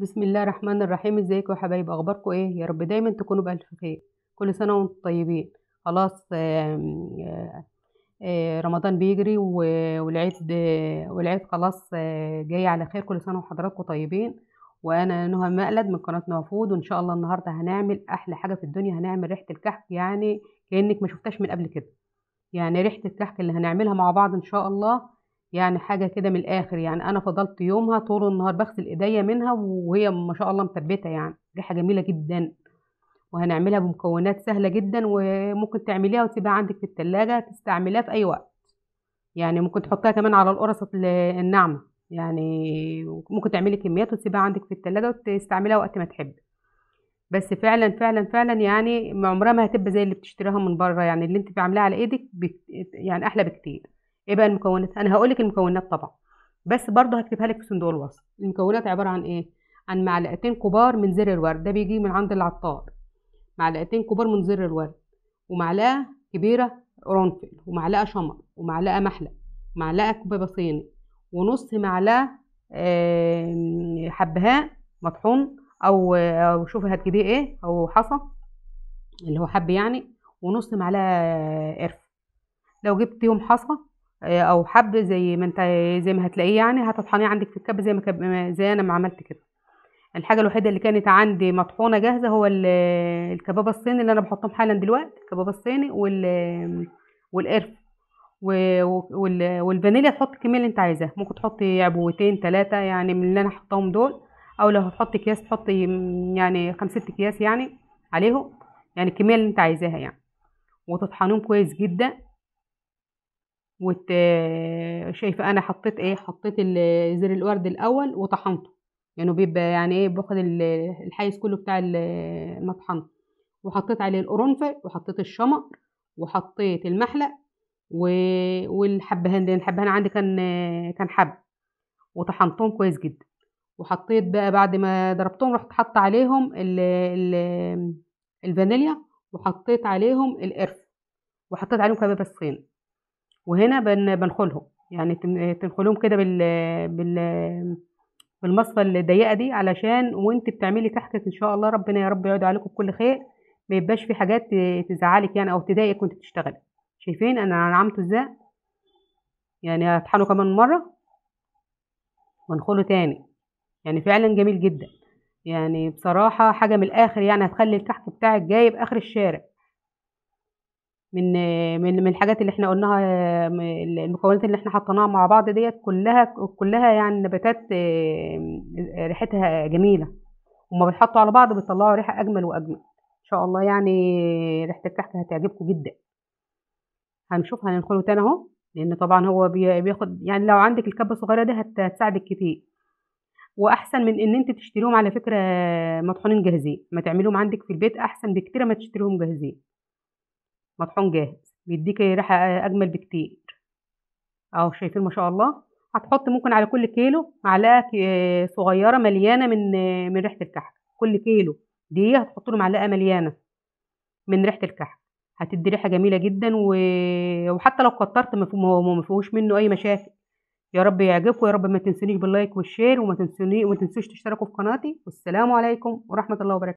بسم الله الرحمن الرحيم ازيكم يا حبايب اخباركم ايه يا رب دايما تكونوا بالف خير كل سنه وانتم طيبين خلاص آه، آه، رمضان بيجري والعيد والعيد خلاص آه، جاي على خير كل سنه وحضراتكم طيبين وانا نهى مقلد من قناه نهى وان شاء الله النهارده هنعمل احلى حاجه في الدنيا هنعمل ريحه الكحك يعني كانك ما شفتهاش من قبل كده يعني ريحه الكحك اللي هنعملها مع بعض ان شاء الله يعني حاجه كده من الاخر يعني انا فضلت يومها طول النهار بغسل ايديا منها وهي ما شاء الله مثبته يعني ريحه جميله جدا وهنعملها بمكونات سهله جدا وممكن تعمليها وتسيبها عندك في التلاجة تستعمليها في اي وقت يعني ممكن تحطيها كمان على القرص الناعمه يعني ممكن تعملي كميات وتسيبها عندك في التلاجة وتستعمليها وقت ما تحبي بس فعلا فعلا فعلا يعني عمرها ما هتبقى زي اللي بتشتريها من بره يعني اللي انت بتعمليها على ايدك يعني احلى بكتير ايه بقى المكونات انا هقول لك المكونات طبعا بس برضه هكتبها لك في صندوق الوصف المكونات عباره عن ايه عن معلقتين كبار من زر الورد ده بيجي من عند العطار معلقتين كبار من زر الورد ومعلقه كبيره قرنفل ومعلقه شمر ومعلقه محلق معلقه كوبايه صيني ونص معلقه حبهاء مطحون او او شوفي هتجيبيه ايه او حصى اللي هو حب يعني ونص معلقه قرفه لو جبتيهم حصى آه، او حب زي ما انت زي ما هتلاقيه يعني هتطحنيه عندك في الكب زي ما زي انا ما عملت كده الحاجه الوحيده اللي كانت عندي مطحونه جاهزه هو الكباب الصيني اللي انا بحطهم حالا دلوقتي الكباب الصيني وال والقرف والفانيليا تحط الكميه اللي انت عايزاها ممكن تحطي عبوتين ثلاثه يعني من اللي انا حطاهم دول او لو هتحطي اكياس تحطي يعني خمسة اكياس يعني عليهم يعني الكميه اللي انت عايزاها يعني وتطحنهم كويس جدا وت... شايفه انا حطيت ايه حطيت زر الورد الاول وطحنته يعني بيبقى يعني ايه باخد الحيز كله بتاع المطحنه وحطيت عليه القرنفل وحطيت الشمر وحطيت المحلق و... والحبهان لان الحبهان عندي كان كان حب وطحنتهم كويس جدا وحطيت بقى بعد ما ضربتهم رحت حاطه عليهم ال... ال... الفانيليا وحطيت عليهم القرفه وحطيت عليهم كباب الصين وهنا بن بنخلهم يعني تنخلهم كده بال بال بالمصفى الضيقه دي علشان وانت بتعملي تحتك ان شاء الله ربنا يا رب يعود عليكم بكل خير ما يبقاش في حاجات تزعلك يعني او تضايقك وانت بتشتغلي شايفين انا عملته ازاي يعني هطحنه كمان مره وانخله تاني يعني فعلا جميل جدا يعني بصراحه حاجه من الاخر يعني هتخلي الكحك بتاعك جايب اخر الشارع من من من الحاجات اللي احنا قلناها المكونات اللي احنا حطيناها مع بعض ديت كلها كلها يعني نباتات ريحتها جميله وما بيتحطوا على بعض بيطلعوا ريحه اجمل واجمل ان شاء الله يعني ريحه الكحك هتعجبكم جدا هنشوف هندخله تاني اهو لان طبعا هو بياخد يعني لو عندك الكبه الصغيره دي هتساعدك كتير واحسن من ان انت تشتريهم على فكره مطحونين جاهزين ما تعملهم عندك في البيت احسن بكتير ما تشتريهم جاهزين مطحون جاهز بيديكي ريحه اجمل بكتير اهو شايفين ما شاء الله هتحط ممكن على كل كيلو معلقه آه، صغيره مليانه من آه، من ريحه الكحك كل كيلو دي هتحط له معلقه مليانه من ريحه الكحك هتدي ريحه جميله جدا و... وحتى لو كترت ما فيهوش منه اي مشاكل يا رب يعجبكم يا رب ما تنسونيش باللايك والشير وما تنسوني وما تنسوش تشتركوا في قناتي والسلام عليكم ورحمه الله وبركاته